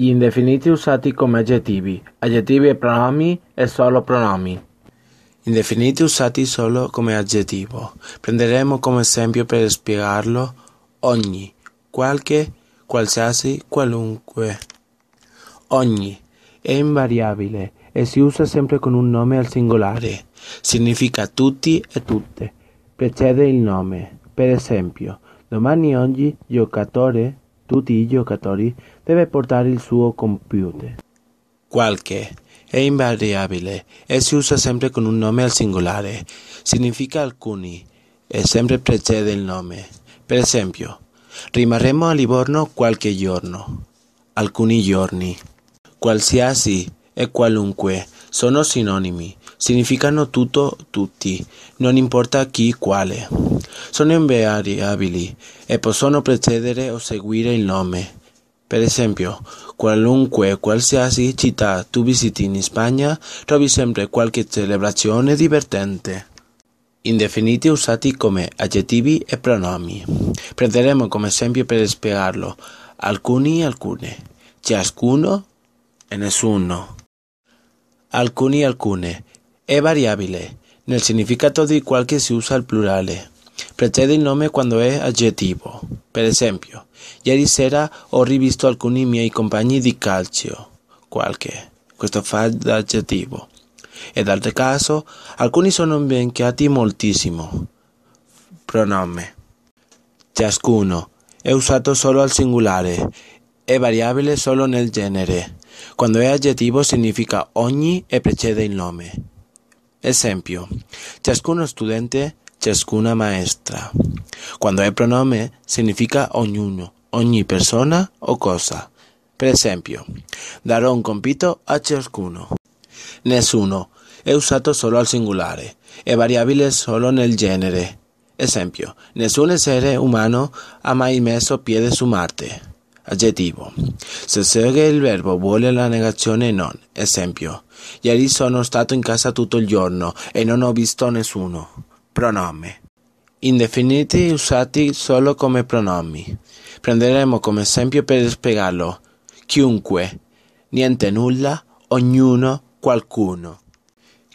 Gli indefiniti usati come aggettivi, aggettivi e pronomi e solo pronomi. Indefiniti usati solo come aggettivo. Prenderemo come esempio per spiegarlo ogni, qualche, qualsiasi, qualunque. Ogni è invariabile e si usa sempre con un nome al singolare. Significa tutti e tutte. Precede il nome. Per esempio, domani ogni giocatore tutti i giocatori deve portare il suo computer. Qualche è e invariabile e usa sempre con un nome al singolare. Significa alcuni e sempre precede il nome. Per esempio, rimarremo a Livorno qualche giorno. Alcuni giorni. Qualsiasi e qualunque sono sinonimi. significano tutto, tutti, non importa chi, quale. Sono invariabili e possono precedere o seguire il nome. Per esempio, qualunque qualsiasi città tu visiti in Spagna, trovi sempre qualche celebrazione divertente. Indefiniti usati come aggettivi e pronomi. Prenderemo come esempio per spiegarlo alcuni, alcune, ciascuno e nessuno. Alcuni, alcune, è variabile nel significato di qual che si usa al plurale. Precede il nome quando è aggettivo. Per esempio, ieri sera ho rivisto alcuni miei compagni di calcio. Qualche. Questo fa l'aggettivo. Ed altro caso, alcuni sono invecchiati moltissimo. Pronome. Ciascuno è usato solo al singolare, è variabile solo nel genere. Quando è aggettivo significa ogni e precede il nome. Esempio. Ciascuno estudiante, ciascuna maestra. Cuando è pronome, significa ognuno, ogni persona o cosa. Por ejemplo, un compito a ciascuno. Nessuno è usato solo al singolare, es variable solo nel genere. Esempio, nessun ser umano ha mai messo piede su Marte. Adjetivo, Se segue el verbo vuole la negazione e non. Esempio, Ieri sono stato in casa tutto il giorno e non ho visto nessuno. Pronome. Indefiniti usati solo come pronomi. Prenderemo come esempio per spiegarlo. Chiunque. Niente nulla, ognuno, qualcuno.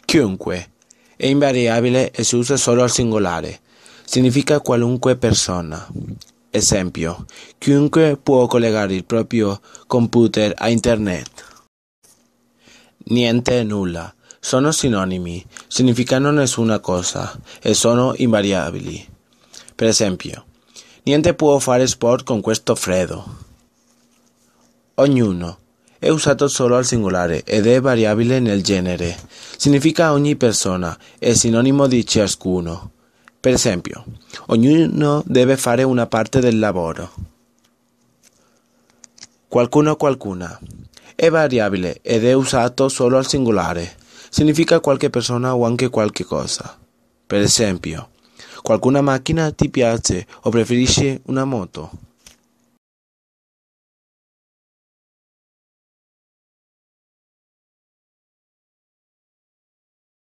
Chiunque. È invariabile e si usa solo al singolare. Significa qualunque persona. Esempio. Chiunque può collegare il proprio computer a internet niente e nulla sono sinonimi, significano nessuna cosa e sono invariabili. Per esempio, niente può fare sport con questo freddo. Ognuno è usato solo al singolare ed è variabile nel genere. Significa ogni persona, è sinonimo di ciascuno. Per esempio, ognuno deve fare una parte del lavoro. Qualcuno qualcuna è variabile ed è usato solo al singolare. Significa qualche persona o anche qualche cosa. Per esempio, qualcuna macchina ti piace o preferisci una moto.